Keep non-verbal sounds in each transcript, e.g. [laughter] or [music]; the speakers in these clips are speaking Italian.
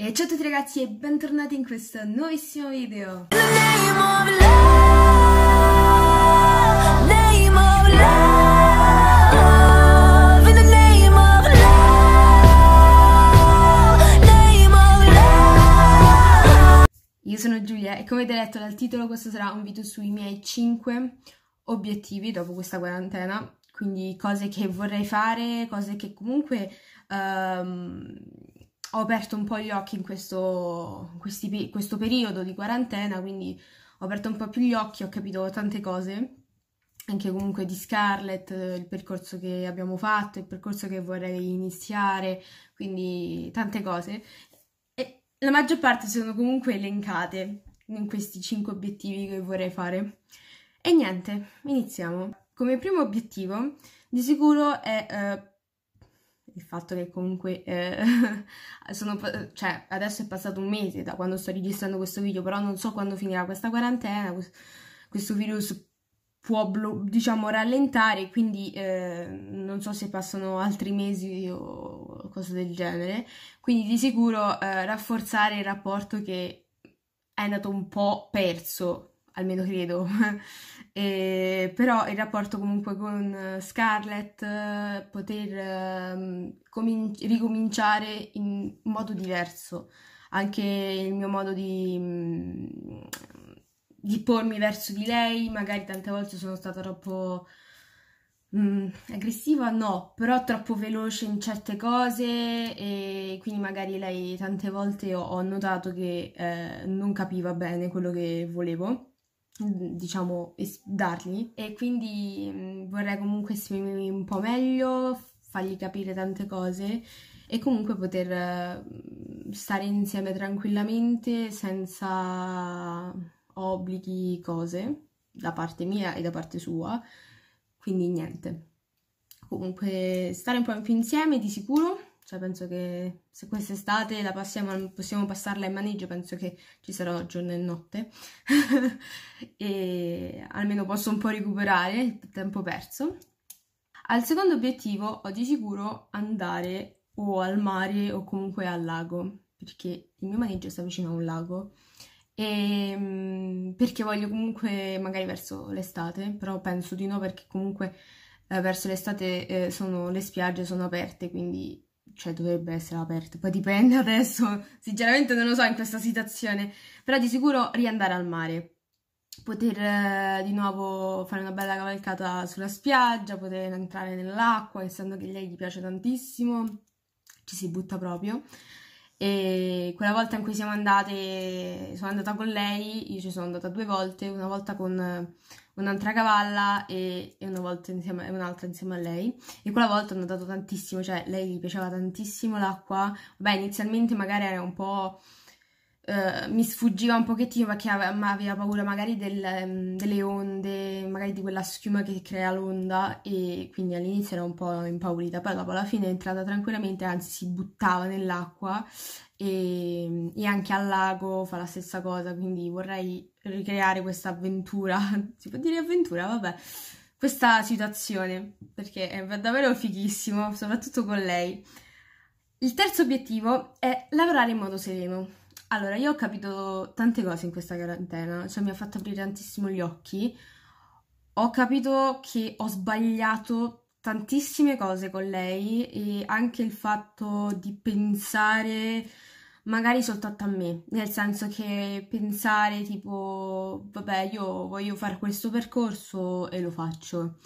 E ciao a tutti ragazzi e bentornati in questo nuovissimo video! Io sono Giulia e come avete letto dal titolo questo sarà un video sui miei 5 obiettivi dopo questa quarantena, quindi cose che vorrei fare, cose che comunque um, ho aperto un po' gli occhi in questo, questi, questo periodo di quarantena, quindi ho aperto un po' più gli occhi, ho capito tante cose, anche comunque di Scarlett, il percorso che abbiamo fatto, il percorso che vorrei iniziare, quindi tante cose. E la maggior parte sono comunque elencate in questi 5 obiettivi che vorrei fare. E niente, iniziamo. Come primo obiettivo, di sicuro è eh, il fatto che comunque eh, [laughs] sono, cioè, adesso è passato un mese da quando sto registrando questo video, però non so quando finirà questa quarantena, questo virus può, diciamo, rallentare, quindi eh, non so se passano altri mesi o cose del genere, quindi di sicuro eh, rafforzare il rapporto che è andato un po' perso almeno credo. [laughs] e, però il rapporto comunque con Scarlett, eh, poter um, ehm, comin- ricominciare in modo diverso, anche il mio modo di, mm, di pormi verso di lei, magari tante volte sono stata troppo... Mm, aggressiva no, però troppo veloce in certe cose e quindi magari lei tante volte ho, ho notato che eh, non capiva bene quello che volevo Mhmm, diciamo, dargli e quindi mhmm, vorrei comunque esprimermi un po' meglio, fargli capire tante cose e comunque poter mhmm, stare insieme tranquillamente senza obblighi, cose da parte mia e da parte sua, quindi niente. Comunque stare un po' più insieme di sicuro cioè penso che se quest'estate la passiamo, possiamo passarla in maneggio, penso che ci sarò giorno e notte. [laughs] e almeno posso un po' recuperare il tempo perso. Al secondo obiettivo ho di sicuro andare o al mare o comunque al lago, perché il mio maneggio sta vicino a un lago. E ehm, perché voglio comunque magari verso l'estate, però penso di no perché comunque eh, verso l'estate eh, le spiagge sono aperte, quindi cioè dovrebbe essere aperto, poi dipende [laughs] adesso, sinceramente non lo so in questa situazione, però di sicuro riandare al mare, poter eh, di nuovo fare una bella cavalcata sulla spiaggia, poter entrare nell'acqua, essendo che lei gli piace tantissimo, ci si butta proprio. E quella volta in cui siamo andate, sono andata con lei, io ci sono andata due volte, una volta con un'altra cavalla e, e, una volta insieme, un'altra insieme a lei. E quella volta hanno dato tantissimo, cioè lei gli piaceva tantissimo l'acqua. Beh, inizialmente magari era un po'... Uh, mi sfuggiva un pochettino perché aveva, aveva paura magari del, um, delle onde, magari di quella schiuma che crea l'onda e quindi all'inizio era un po' impaurita, poi dopo alla fine è entrata tranquillamente, anzi si buttava nell'acqua e, e, anche al lago fa la stessa cosa, quindi vorrei ricreare questa avventura, [laughs] si può dire avventura, vabbè, questa situazione, perché è davvero fighissimo, soprattutto con lei. Il terzo obiettivo è lavorare in modo sereno. Allora, io ho capito tante cose in questa quarantena, cioè mi ha fatto aprire tantissimo gli occhi, ho capito che ho sbagliato tantissime cose con lei e anche il fatto di pensare magari soltanto a me, nel senso che pensare tipo vabbè io voglio fare questo percorso e lo faccio.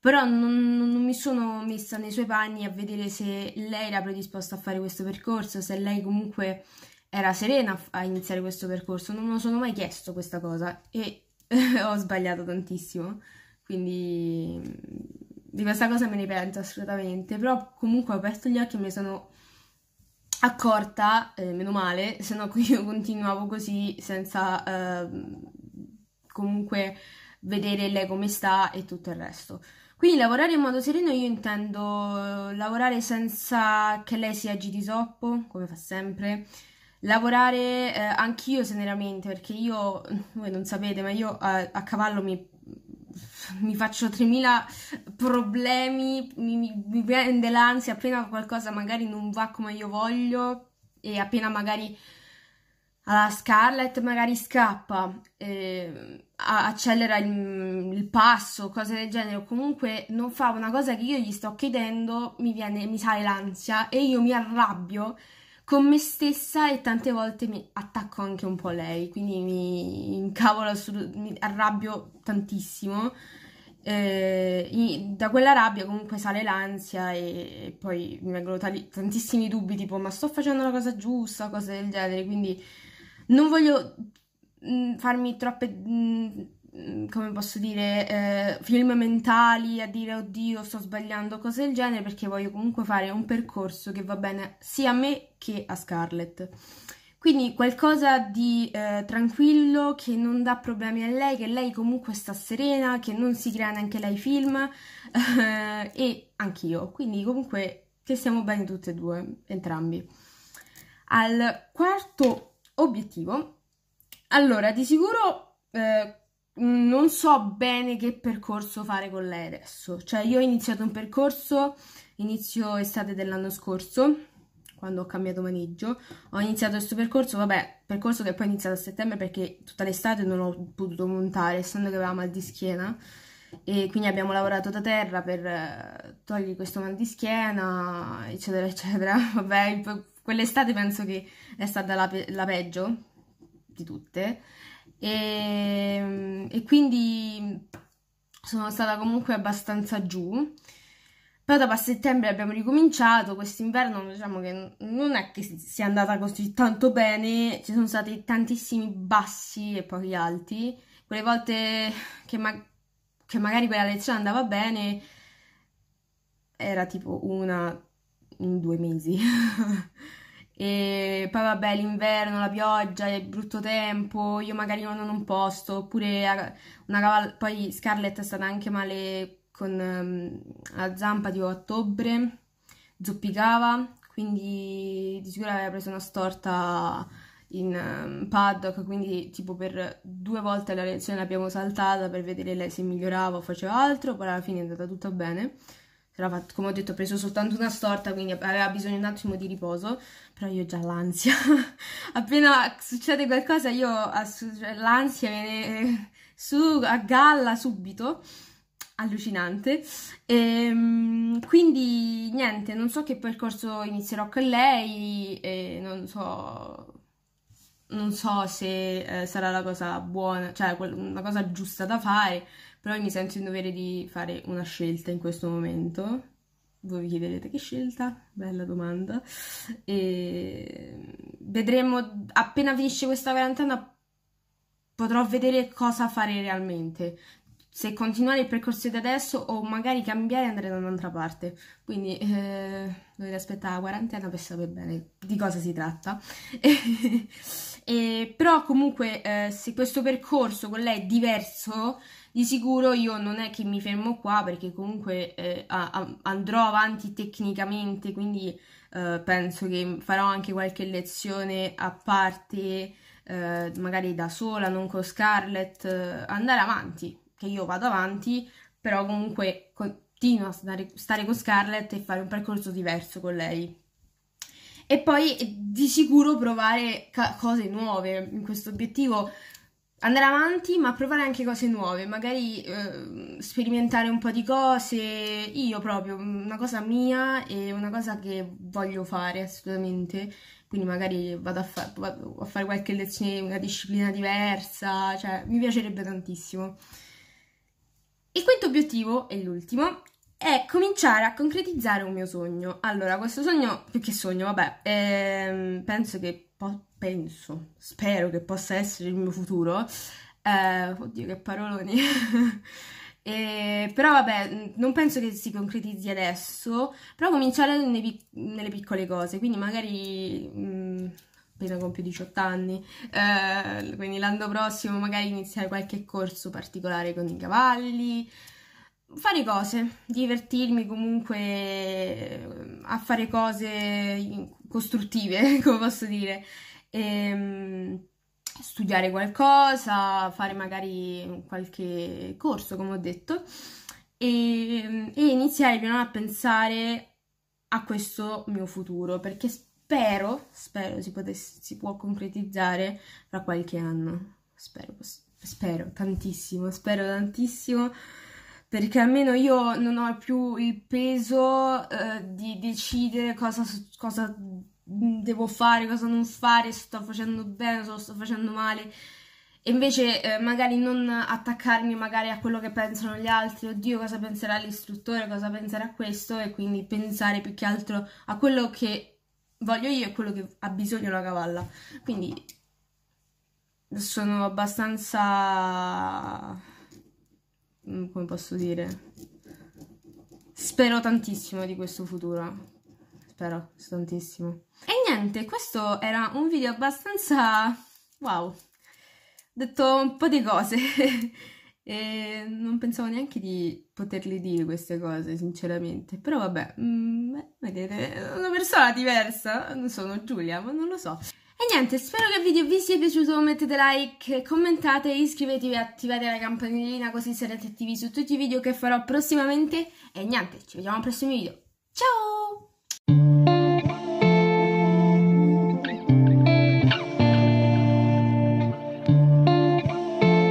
Però non, non mi sono messa nei suoi panni a vedere se lei era predisposta a fare questo percorso, se lei comunque era serena a iniziare questo percorso, non me lo sono mai chiesto questa cosa e [laughs] ho sbagliato tantissimo, quindi di questa cosa me ne pento assolutamente, però comunque ho aperto gli occhi e mi sono accorta, eh, meno male, se no [laughs] io continuavo così senza eh, comunque vedere lei come sta e tutto il resto. Quindi lavorare in modo sereno io intendo eh, lavorare senza che lei si agiti soppo, come fa sempre, lavorare eh, anch'io serenamente, perché io, voi non sapete, ma io a, eh, a cavallo mi, mi faccio 3000 problemi, mi, mi prende l'ansia appena qualcosa magari non va come io voglio e appena magari alla Scarlett magari scappa, eh, accelera il, il, passo, cose del genere, o comunque non fa una cosa che io gli sto chiedendo, mi, viene, mi sale l'ansia e io mi arrabbio con me stessa e tante volte mi attacco anche un po' lei, quindi mi incavolo, mi arrabbio tantissimo eh, da quella rabbia comunque sale l'ansia e, e poi mi vengono tantissimi dubbi tipo ma sto facendo la cosa giusta, cose del genere, quindi non voglio mh, mm, farmi troppe, mh, mm, come posso dire, eh, film mentali a dire oddio sto sbagliando, cose del genere, perché voglio comunque fare un percorso che va bene sia a me che a Scarlett. Quindi qualcosa di eh, tranquillo che non dà problemi a lei, che lei comunque sta serena, che non si crea neanche lei film [laughs] e anch'io. Quindi comunque che stiamo bene tutte e due, entrambi. Al quarto obiettivo, allora di sicuro eh, non so bene che percorso fare con lei adesso. Cioè io ho iniziato un percorso inizio estate dell'anno scorso quando ho cambiato maneggio. Ho iniziato questo percorso, vabbè, percorso che poi è iniziato a settembre perché tutta l'estate non l'ho potuto montare, essendo che aveva mal di schiena. E quindi abbiamo lavorato da terra per eh, togliere questo mal di schiena, eccetera, eccetera. [laughs] Vabbè, quell'estate penso che è stata la, pe la peggio di tutte. E, ehm, e quindi sono stata comunque abbastanza giù. Poi dopo a settembre abbiamo ricominciato, quest'inverno diciamo che non è che sia andata così tanto bene, ci sono stati tantissimi bassi e pochi alti, quelle volte che, ma che magari quella lezione andava bene era tipo una in due mesi. [laughs] e poi vabbè l'inverno, la pioggia, il brutto tempo, io magari non ho un posto, oppure una cavall- poi Scarlett è stata anche male con ehm, la zampa di ottobre, zoppicava, quindi di sicuro aveva preso una storta in ehm, paddock, quindi tipo per due volte la lezione l'abbiamo saltata per vedere lei se migliorava o faceva altro, poi alla fine è andata tutto bene. come ho detto, ho preso soltanto una storta, quindi aveva bisogno un attimo di riposo, però io ho già l'ansia. [laughs] Appena succede qualcosa io cioè l'ansia viene su a galla subito allucinante. E, ehm, quindi niente, non so che percorso inizierò con lei, non so, non so se eh, sarà la cosa buona, cioè una cosa giusta da fare, però mi sento in dovere di fare una scelta in questo momento. Voi vi chiederete che scelta? Bella domanda. E... Vedremo, appena finisce questa quarantena potrò vedere cosa fare realmente se continuare il percorso di adesso o magari cambiare e andare da un'altra parte. Quindi eh, dovete aspettare la quarantena per sapere bene di cosa si tratta. [laughs] e, però comunque eh, se questo percorso con lei è diverso, di sicuro io non è che mi fermo qua perché comunque eh, andrò avanti tecnicamente, quindi eh, penso che farò anche qualche lezione a parte. Eh, magari da sola, non con Scarlett, eh, andare avanti che io vado avanti, però comunque continuo a stare, stare con Scarlett e fare un percorso diverso con lei. E poi eh, di sicuro provare cose nuove in questo obiettivo, andare avanti, ma provare anche cose nuove, magari eh, sperimentare un po' di cose, io proprio, una cosa mia e una cosa che voglio fare assolutamente, quindi magari vado a, fa vado a fare qualche lezione, una disciplina diversa, cioè mi piacerebbe tantissimo. Il quinto obiettivo, e l'ultimo, è cominciare a concretizzare un mio sogno. Allora, questo sogno, più che sogno, vabbè, ehm, penso che, po- penso, spero che possa essere il mio futuro. Eh, oddio, che paroloni. [laughs] eh, però vabbè, non penso che si concretizzi adesso, però cominciare nei, nelle piccole cose, quindi magari... Mh, mm, appena compio 18 anni, eh, quindi l'anno prossimo magari iniziare qualche corso particolare con i cavalli, fare cose, divertirmi comunque eh, a fare cose costruttive, [laughs] come posso dire, e, ehm, studiare qualcosa, fare magari qualche corso, come ho detto, e, ehm, e iniziare piano a pensare a questo mio futuro, perché spesso spero, spero si, potesse, si può concretizzare tra qualche anno, spero, spero tantissimo, spero tantissimo perché almeno io non ho più il peso eh, di decidere cosa, cosa, devo fare, cosa non fare, se sto facendo bene, se lo sto facendo male. E invece eh, magari non attaccarmi magari a quello che pensano gli altri, oddio cosa penserà l'istruttore, cosa penserà questo, e quindi pensare più che altro a quello che voglio io e quello che ha bisogno la cavalla. Quindi sono abbastanza... Mm, come posso dire? Spero tantissimo di questo futuro. Spero tantissimo. E niente, questo era un video abbastanza... wow! Ho detto un po' di cose. [laughs] E non pensavo neanche di poterle dire queste cose, sinceramente. Però vabbè, mm, beh, vedete, una persona diversa, non sono Giulia, ma non lo so. E niente, spero che il video vi sia piaciuto, mettete like, commentate, iscrivetevi e attivate la campanellina così sarete attivi su tutti i video che farò prossimamente. E niente, ci vediamo al prossimo video. Ciao!